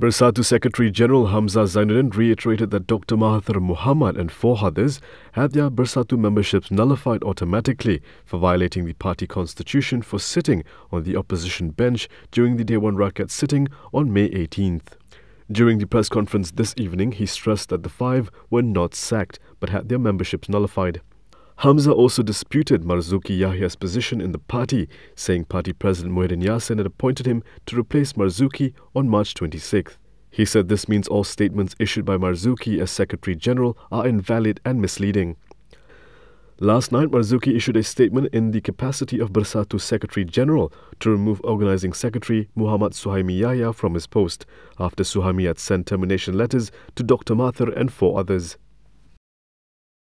Bersatu Secretary General Hamza Zainuddin reiterated that Dr. Mahathir Mohamad and four others had their Bersatu memberships nullified automatically for violating the party constitution for sitting on the opposition bench during the Day 1 Rakat sitting on May 18th. During the press conference this evening, he stressed that the five were not sacked but had their memberships nullified. Hamza also disputed Marzuki Yahya's position in the party, saying party president Muhyiddin Yassin had appointed him to replace Marzuki on March 26. He said this means all statements issued by Marzuki as Secretary General are invalid and misleading. Last night, Marzuki issued a statement in the capacity of Bersatu Secretary General to remove Organizing Secretary Muhammad Suhaimi Yahya from his post after Suhaimi had sent termination letters to Dr. Mathur and four others.